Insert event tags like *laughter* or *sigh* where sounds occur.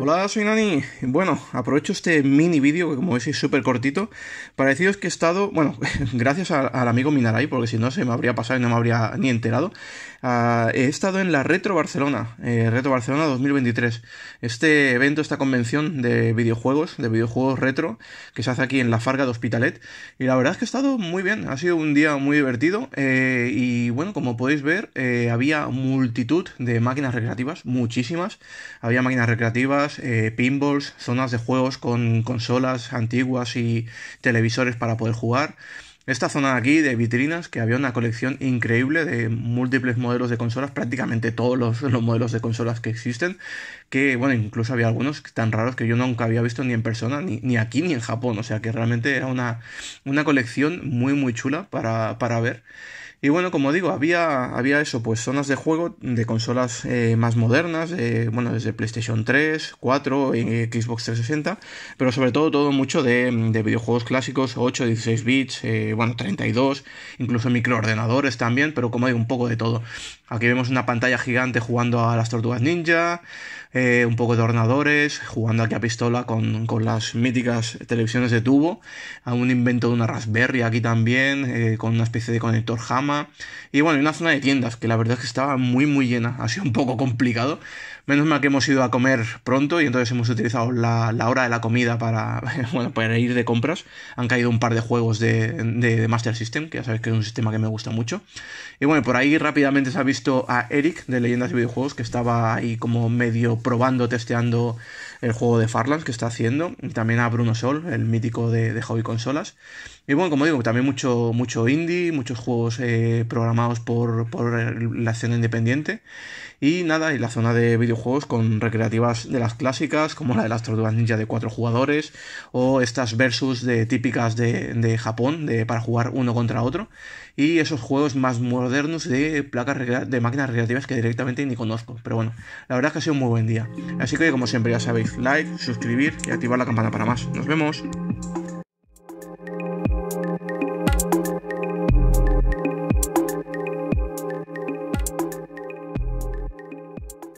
Hola, soy Nani. Bueno, aprovecho este mini vídeo, que como veis es súper cortito, para deciros que he estado, bueno, *laughs* gracias al amigo Minaray, porque si no se me habría pasado y no me habría ni enterado, ah, he estado en la Retro Barcelona, eh, Retro Barcelona 2023. Este evento, esta convención de videojuegos, de videojuegos retro, que se hace aquí en la Farga de Hospitalet, y la verdad es que he estado muy bien, ha sido un día muy divertido, eh, y bueno, como podéis ver, eh, había multitud de máquinas recreativas, muchísimas, había máquinas recreativas, eh, pinballs, zonas de juegos con consolas antiguas y televisores para poder jugar. Esta zona de aquí de vitrinas, que había una colección increíble de múltiples modelos de consolas, prácticamente todos los, *laughs* modelos de consolas que existen, que bueno, incluso había algunos tan raros que yo nunca había visto ni en persona, ni, aquí ni en Japón, o sea que realmente era una, una colección muy muy chula para, para ver. Y bueno, como digo, había, había eso, pues zonas de juego de consolas eh, más modernas, eh, bueno, desde PlayStation 3, 4, y Xbox 360, pero sobre todo todo mucho de, de videojuegos clásicos, 8, 16 bits, eh, bueno, 32, incluso microordenadores también, pero como hay un poco de todo. Aquí vemos una pantalla gigante jugando a las tortugas ninja, eh, un poco de ordenadores, jugando aquí a pistola con, las míticas televisiones de tubo, a un invento de una Raspberry aquí también, eh, con una especie de conector Hama, y bueno, una zona de tiendas que la verdad es que estaba muy muy llena, ha sido un poco complicado, Menos mal que hemos ido a comer pronto y entonces hemos utilizado la, hora de la comida para, *laughs* bueno, para ir de compras. Han caído un par de juegos de, Master System, que ya sabéis que es un sistema que me gusta mucho. Y bueno, por ahí rápidamente se ha visto a Eric de Leyendas de Videojuegos, que estaba ahí como medio probando, testeando el juego de Farlands que está haciendo. Y también a Bruno Sol, el mítico de, Hobby Consolas. Y bueno, como digo, también mucho, mucho indie, muchos juegos eh, programados por, por la escena independiente. Y nada, y la zona de videojuegos juegos con recreativas de las clásicas, como la de las Tortugas Ninja de cuatro jugadores, o estas versus de, típicas de, Japón, de, para jugar uno contra otro, y esos juegos más modernos de placas de máquinas recreativas que directamente ni conozco. Pero bueno, la verdad es que ha sido un muy buen día. Así que como siempre ya sabéis, like, suscribir y activar la campana para más. Nos vemos.